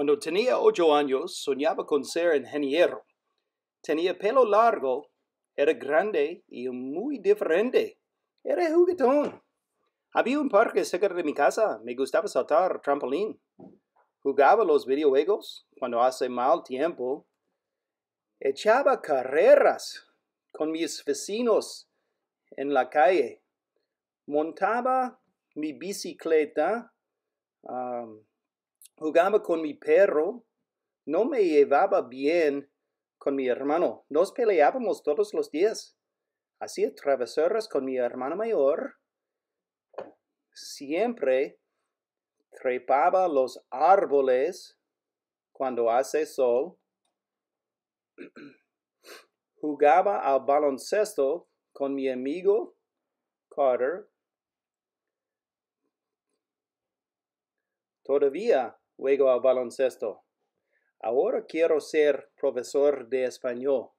Cuando tenía ocho años, soñaba con ser ingeniero. Tenía pelo largo, era grande y muy diferente. Era juguetón. Había un parque cerca de mi casa. Me gustaba saltar trampolín. Jugaba los videojuegos cuando hace mal tiempo. Echaba carreras con mis vecinos en la calle. Montaba mi bicicleta jugaba con mi perro, no me llevaba bien con mi hermano. Nos peleábamos todos los días. Hacía travesuras con mi hermano mayor. Siempre trepaba los árboles cuando hace sol. Jugaba al baloncesto con mi amigo Carter Todavía juego al baloncesto. Ahora quiero ser profesor de español.